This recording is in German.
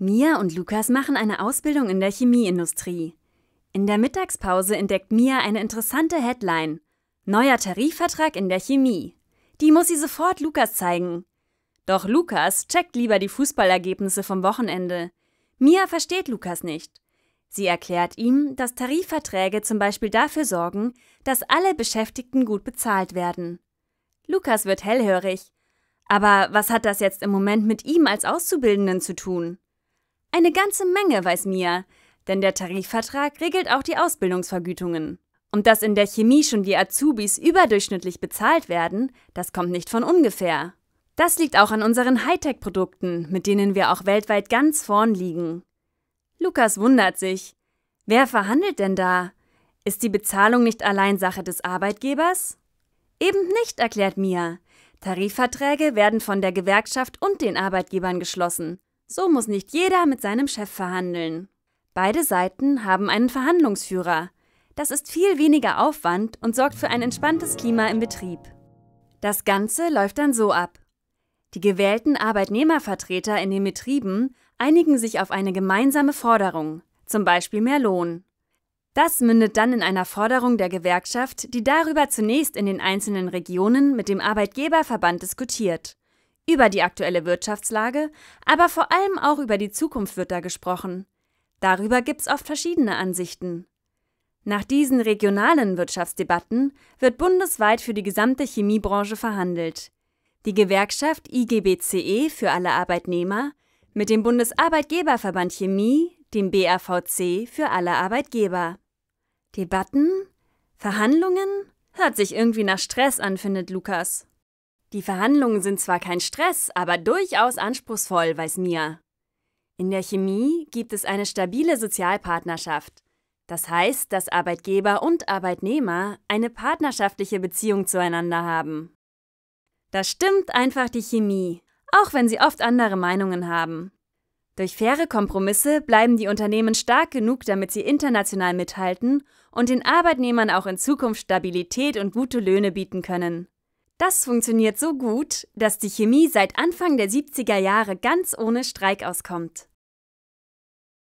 Mia und Lukas machen eine Ausbildung in der Chemieindustrie. In der Mittagspause entdeckt Mia eine interessante Headline. Neuer Tarifvertrag in der Chemie. Die muss sie sofort Lukas zeigen. Doch Lukas checkt lieber die Fußballergebnisse vom Wochenende. Mia versteht Lukas nicht. Sie erklärt ihm, dass Tarifverträge zum Beispiel dafür sorgen, dass alle Beschäftigten gut bezahlt werden. Lukas wird hellhörig. Aber was hat das jetzt im Moment mit ihm als Auszubildenden zu tun? Eine ganze Menge weiß Mia, denn der Tarifvertrag regelt auch die Ausbildungsvergütungen. Und dass in der Chemie schon die Azubis überdurchschnittlich bezahlt werden, das kommt nicht von ungefähr. Das liegt auch an unseren Hightech-Produkten, mit denen wir auch weltweit ganz vorn liegen. Lukas wundert sich. Wer verhandelt denn da? Ist die Bezahlung nicht allein Sache des Arbeitgebers? Eben nicht, erklärt Mia. Tarifverträge werden von der Gewerkschaft und den Arbeitgebern geschlossen. So muss nicht jeder mit seinem Chef verhandeln. Beide Seiten haben einen Verhandlungsführer. Das ist viel weniger Aufwand und sorgt für ein entspanntes Klima im Betrieb. Das Ganze läuft dann so ab. Die gewählten Arbeitnehmervertreter in den Betrieben einigen sich auf eine gemeinsame Forderung, zum Beispiel mehr Lohn. Das mündet dann in einer Forderung der Gewerkschaft, die darüber zunächst in den einzelnen Regionen mit dem Arbeitgeberverband diskutiert über die aktuelle Wirtschaftslage, aber vor allem auch über die Zukunft wird da gesprochen. Darüber gibt's oft verschiedene Ansichten. Nach diesen regionalen Wirtschaftsdebatten wird bundesweit für die gesamte Chemiebranche verhandelt. Die Gewerkschaft IGBCE für alle Arbeitnehmer mit dem Bundesarbeitgeberverband Chemie, dem BAVC für alle Arbeitgeber. Debatten? Verhandlungen? Hört sich irgendwie nach Stress an, findet Lukas. Die Verhandlungen sind zwar kein Stress, aber durchaus anspruchsvoll, weiß Mia. In der Chemie gibt es eine stabile Sozialpartnerschaft. Das heißt, dass Arbeitgeber und Arbeitnehmer eine partnerschaftliche Beziehung zueinander haben. Das stimmt einfach die Chemie, auch wenn sie oft andere Meinungen haben. Durch faire Kompromisse bleiben die Unternehmen stark genug, damit sie international mithalten und den Arbeitnehmern auch in Zukunft Stabilität und gute Löhne bieten können. Das funktioniert so gut, dass die Chemie seit Anfang der 70er Jahre ganz ohne Streik auskommt.